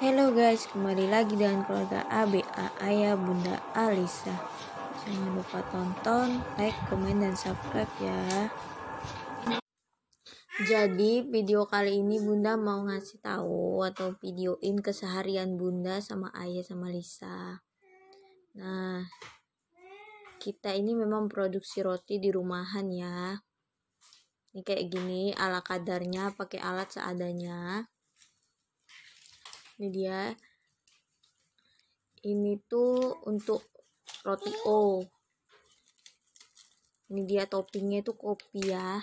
Hello guys, kembali lagi dengan keluarga ABA Ayah Bunda Alisa. Jangan lupa tonton, like, komen, dan subscribe ya. Jadi video kali ini Bunda mau ngasih tahu atau videoin keseharian Bunda sama Ayah sama Lisa. Nah, kita ini memang produksi roti di rumahan ya. Ini kayak gini ala kadarnya pakai alat seadanya ini dia ini tuh untuk roti O ini dia toppingnya itu kopi ya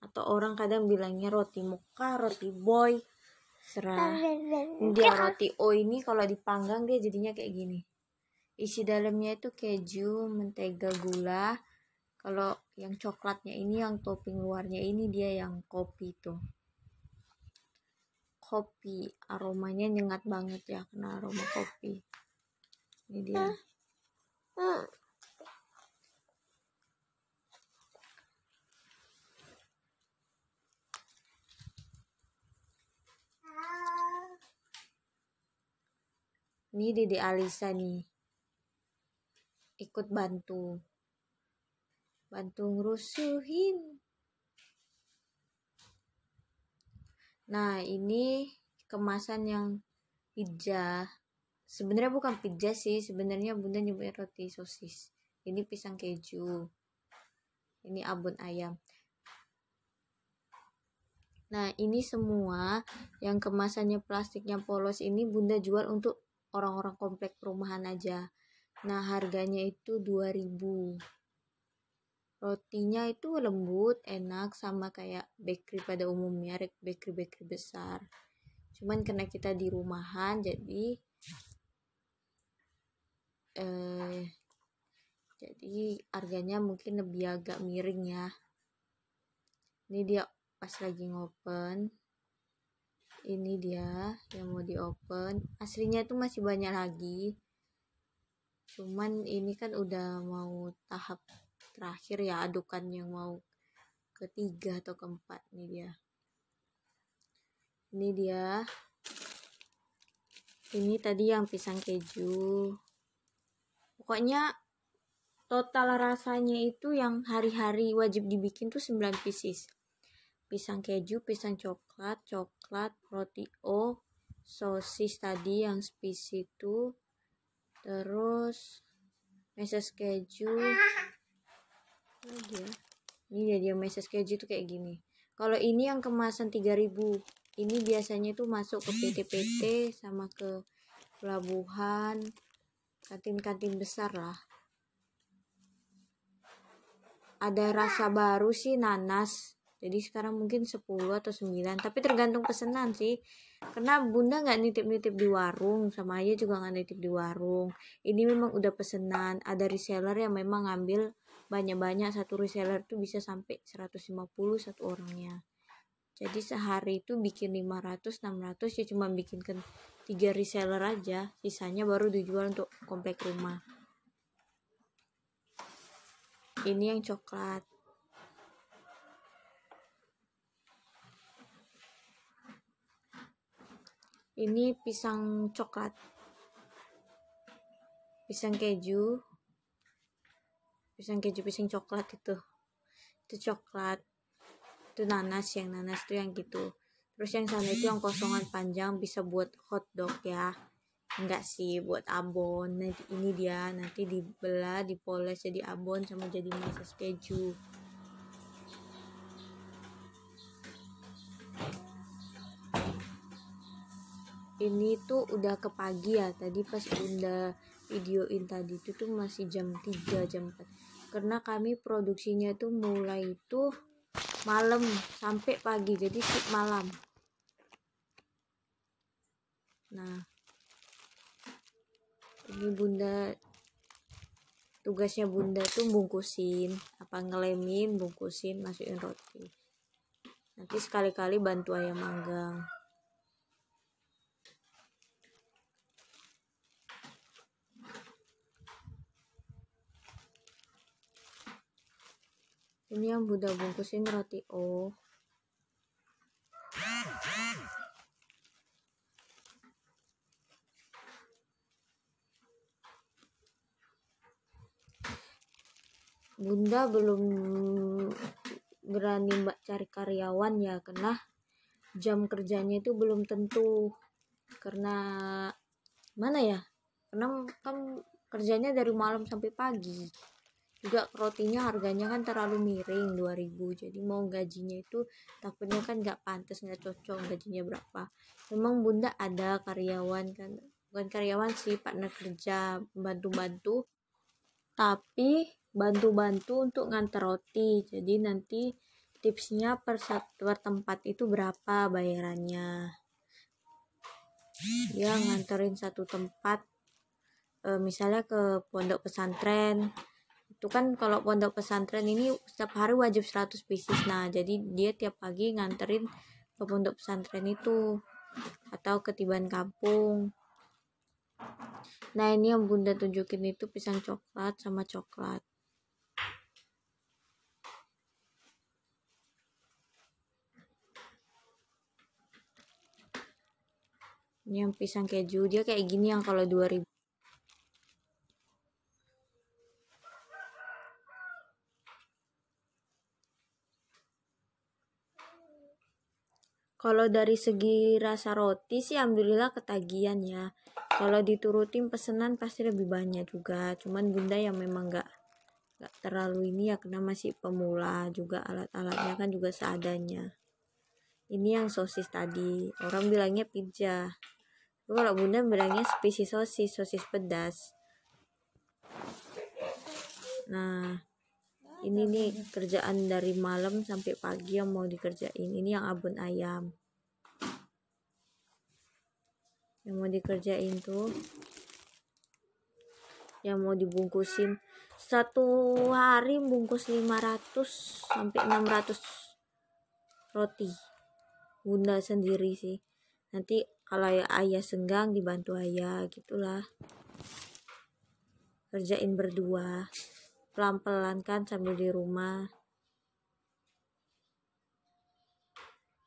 atau orang kadang bilangnya roti muka roti boy serah ini dia roti O ini kalau dipanggang dia jadinya kayak gini isi dalamnya itu keju mentega gula kalau yang coklatnya ini yang topping luarnya ini dia yang kopi tuh kopi aromanya nyengat banget ya kena aroma kopi ini dia ah. Ah. ini Dede Alisa nih ikut bantu bantu ngerusuhin Nah, ini kemasan yang pizza. Sebenarnya bukan pizza sih, sebenarnya Bunda nyebutnya roti sosis. Ini pisang keju. Ini abon ayam. Nah, ini semua yang kemasannya plastiknya polos ini Bunda jual untuk orang-orang komplek perumahan aja. Nah, harganya itu 2000 rotinya itu lembut enak sama kayak bakery pada umumnya bakery bakery besar cuman karena kita di rumahan jadi eh, jadi harganya mungkin lebih agak miring ya ini dia pas lagi ngopen ini dia yang mau diopen. aslinya itu masih banyak lagi cuman ini kan udah mau tahap terakhir ya adukan yang mau ketiga atau keempat ini dia ini dia ini tadi yang pisang keju pokoknya total rasanya itu yang hari-hari wajib dibikin tuh 9 pieces pisang keju, pisang coklat, coklat, roti O, sosis tadi yang spicy itu, terus meses keju, lagi ya ini dia dia message keju gitu, tuh kayak gini kalau ini yang kemasan 3000 ini biasanya tuh masuk ke PT-PT sama ke pelabuhan kantin-kantin besar lah ada rasa baru sih nanas jadi sekarang mungkin 10 atau 9 tapi tergantung pesenan sih karena bunda nggak nitip-nitip di warung sama aja juga nggak nitip di warung ini memang udah pesenan ada reseller yang memang ngambil banyak-banyak satu reseller tuh bisa sampai 150 satu orangnya jadi sehari itu bikin 500 600 ya cuma bikin ke tiga reseller aja sisanya baru dijual untuk komplek rumah ini yang coklat ini pisang coklat pisang keju pisang keju pisang coklat itu itu coklat itu nanas yang nanas itu yang gitu terus yang sana itu yang kosongan panjang bisa buat hotdog ya enggak sih buat abon nanti ini dia nanti dibelah dipoles jadi abon sama jadi meses keju ini tuh udah ke pagi ya tadi pas bunda videoin tadi itu tuh masih jam 3 jam 4 karena kami produksinya itu mulai itu malam sampai pagi jadi sip malam nah ini bunda tugasnya bunda tuh bungkusin apa ngelemin bungkusin masukin roti nanti sekali-kali bantu ayam manggang ini yang bunda bungkusin roti oh Bunda belum berani mbak cari karyawan ya karena jam kerjanya itu belum tentu karena mana ya karena kan kerjanya dari malam sampai pagi juga rotinya harganya kan terlalu miring 2000 jadi mau gajinya itu takutnya kan nggak pantas nggak cocok gajinya berapa memang bunda ada karyawan kan bukan karyawan sih partner kerja bantu-bantu tapi bantu-bantu untuk nganter roti jadi nanti tipsnya per, per tempat itu berapa bayarannya ya nganterin satu tempat eh, misalnya ke pondok pesantren itu kan kalau pondok pesantren ini setiap hari wajib 100 pieces nah jadi dia tiap pagi nganterin ke pondok pesantren itu atau ketiban kampung nah ini yang bunda tunjukin itu pisang coklat sama coklat ini yang pisang keju dia kayak gini yang kalau 2000 Kalau dari segi rasa roti sih alhamdulillah ketagihan ya. Kalau diturutin pesenan pasti lebih banyak juga. Cuman bunda yang memang gak, gak terlalu ini ya karena masih pemula juga alat-alatnya kan juga seadanya. Ini yang sosis tadi orang bilangnya pizza. kalau bunda bilangnya spesies sosis sosis pedas. Nah, ini nih kerjaan dari malam sampai pagi yang mau dikerjain ini yang abon ayam yang mau dikerjain tuh yang mau dibungkusin satu hari bungkus 500 sampai 600 roti bunda sendiri sih nanti kalau ya ayah senggang dibantu ayah gitulah kerjain berdua pelan-pelan kan sambil di rumah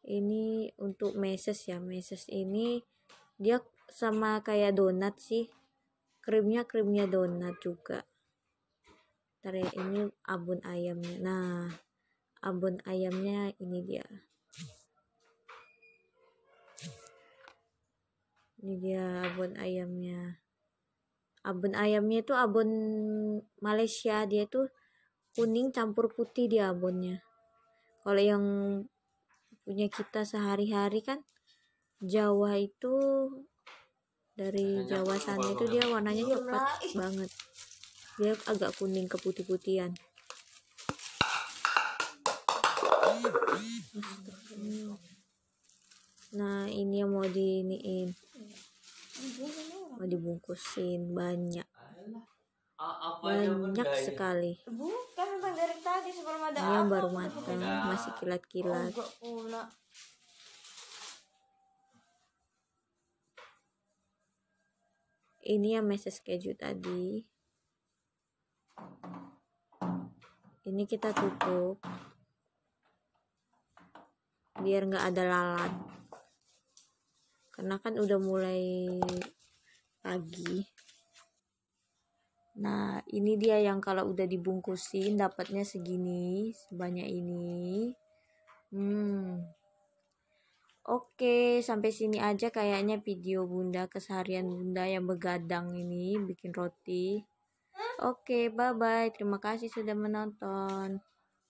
ini untuk meses ya meses ini dia sama kayak donat sih krimnya krimnya donat juga ntar ya ini abon ayamnya nah abon ayamnya ini dia ini dia abon ayamnya abon ayamnya itu abon Malaysia dia tuh kuning campur putih dia abonnya kalau yang punya kita sehari-hari kan Jawa itu dari Jawa sana itu dia warnanya cepat banget dia agak kuning keputih-putihan nah ini yang mau diiniin mau dibungkusin banyak banyak sekali ini yang iya, baru matang masih kilat-kilat oh, ini yang meses keju tadi ini kita tutup biar nggak ada lalat karena kan udah mulai pagi nah ini dia yang kalau udah dibungkusin dapatnya segini sebanyak ini hmm Oke, sampai sini aja kayaknya video Bunda keseharian Bunda yang begadang ini bikin roti. Oke, bye-bye. Terima kasih sudah menonton.